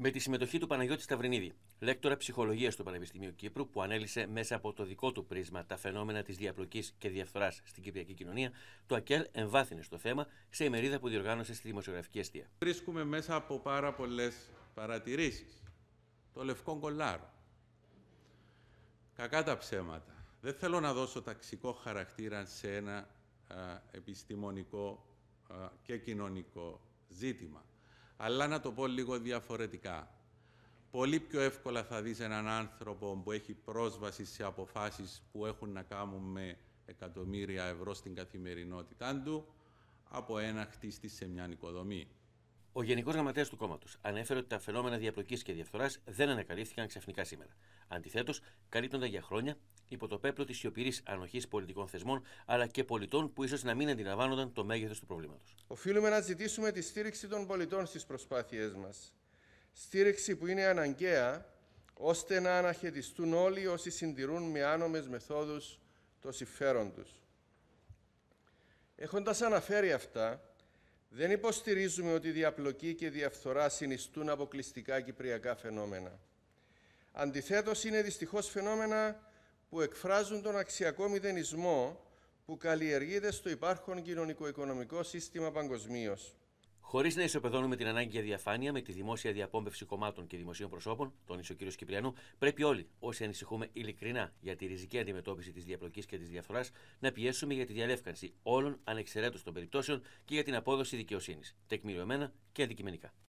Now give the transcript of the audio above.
με τη συμμετοχή του Παναγιώτη Σταυρινίδη, λέκτορα ψυχολογίας του Πανεπιστημίου Κύπρου, που ανέλησε μέσα από το δικό του πρίσμα τα φαινόμενα της διαπλοκής και διαφθοράς στην κυπριακή κοινωνία, το ΑΚΕΛ εμβάθυνε στο θέμα σε ημερίδα που διοργάνωσε στη δημοσιογραφική αιστεία. Βρίσκουμε μέσα από πάρα πολλές παρατηρήσεις. Το λευκό κολάρο. Κακά τα ψέματα. Δεν θέλω να δώσω ταξικό χαρακτήρα σε ένα επιστημονικό και κοινωνικό ζήτημα αλλά να το πω λίγο διαφορετικά. Πολύ πιο εύκολα θα δεις έναν άνθρωπο που έχει πρόσβαση σε αποφάσεις που έχουν να κάνουν με εκατομμύρια ευρώ στην καθημερινότητά του, από ένα χτίστη σε μια νοικοδομή. Ο Γενικός Γραμματέας του κόμματος ανέφερε ότι τα φαινόμενα διαπλοκής και διαφθοράς δεν ανακαλύφθηκαν ξαφνικά σήμερα. Αντιθέτως, καλύπτονταν για χρόνια υπό το πέπλο της σιωπηρής ανοχής πολιτικών θεσμών αλλά και πολιτών που ίσως να μην αντιλαμβάνονταν το μέγεθος του προβλήματος. Οφείλουμε να ζητήσουμε τη στήριξη των πολιτών στις προσπάθειές μας. Στήριξη που είναι αναγκαία ώστε να αναχαιτιστούν όλοι όσοι συντηρούν με άνομες μεθόδους το συμφέρον τους. Έχοντας αναφέρει αυτά, δεν υποστηρίζουμε ότι διαπλοκή και διαφθορά συνιστούν αποκλειστικά κυπριακά φαινόμενα. Αντιθέτως, είναι δυστυχώς φαινόμενα που εκφράζουν τον αξιακό μηδενισμό που καλλιεργείται στο υπάρχον κοινωνικο-οικονομικό σύστημα παγκοσμίως. Χωρίς να ισοπεδώνουμε την ανάγκη για διαφάνεια με τη δημόσια διαπόμπευση κομμάτων και δημοσίων προσώπων, τον ο κ. Κυπριανού, πρέπει όλοι όσοι ανησυχούμε ειλικρινά για τη ριζική αντιμετώπιση της διαπλοκής και της διαφθοράς να πιέσουμε για τη διαλεύκανση όλων ανεξαιρέτως των περιπτώσεων και για την απόδοση δικαιοσύνης, τεκμηριωμένα και αντικειμενικά.